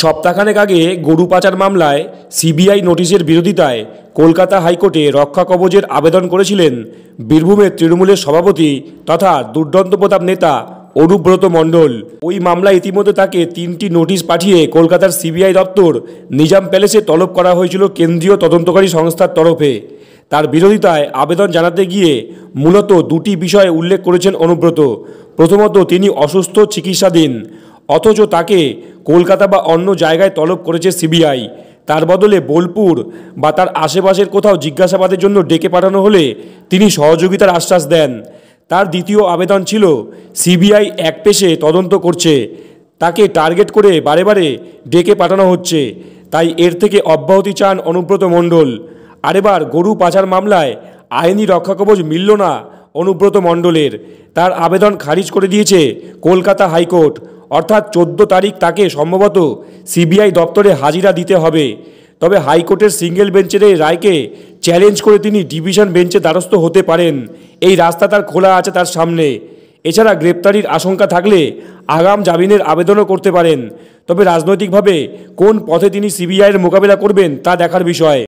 সপ্তাহখানেক আগে গরু পাচার মামলায় সিবিআই নোটিশের বিরোধিতায় কলকাতা হাইকোর্টে রক্ষা কবজের আবেদন করেছিলেন বীরভূমের তৃণমূলের সভাপতি তথা দুর্দন্ত প্রতাপ নেতা অনুব্রত মণ্ডল ওই মামলায় ইতিমধ্যে তাকে তিনটি নোটিশ পাঠিয়ে কলকাতার সিবিআই দপ্তর নিজাম প্যালেসে তলব করা হয়েছিল কেন্দ্রীয় তদন্তকারী সংস্থার তরফে তার বিরোধিতায় আবেদন জানাতে গিয়ে মূলত দুটি বিষয়ে উল্লেখ করেছেন অনুব্রত প্রথমত তিনি অসুস্থ চিকিৎসাধীন অথচ তাকে কলকাতা বা অন্য জায়গায় তলব করেছে সিবিআই তার বদলে বোলপুর বা তার আশেপাশের কোথাও জিজ্ঞাসাবাদের জন্য ডেকে পাঠানো হলে তিনি সহযোগিতার আশ্বাস দেন তার দ্বিতীয় আবেদন ছিল সিবিআই এক পেশে তদন্ত করছে তাকে টার্গেট করে বারে বারে ডেকে পাঠানো হচ্ছে তাই এর থেকে অব্যাহতি চান অনুব্রত মণ্ডল আরেবার গরু পাচার মামলায় আইনি রক্ষাকবচ মিলল না অনুব্রত মণ্ডলের তার আবেদন খারিজ করে দিয়েছে কলকাতা হাইকোর্ট অর্থাৎ চোদ্দ তারিখ তাকে সম্ভবত সিবিআই দপ্তরে হাজিরা দিতে হবে তবে হাইকোর্টের সিঙ্গেল বেঞ্চের এই রায়কে চ্যালেঞ্জ করে তিনি ডিভিশন বেঞ্চে দ্বারস্থ হতে পারেন এই রাস্তা তার খোলা আছে তার সামনে এছাড়া গ্রেপ্তারির আশঙ্কা থাকলে আগাম জামিনের আবেদনও করতে পারেন তবে রাজনৈতিকভাবে কোন পথে তিনি সিবিআইয়ের মোকাবিলা করবেন তা দেখার বিষয়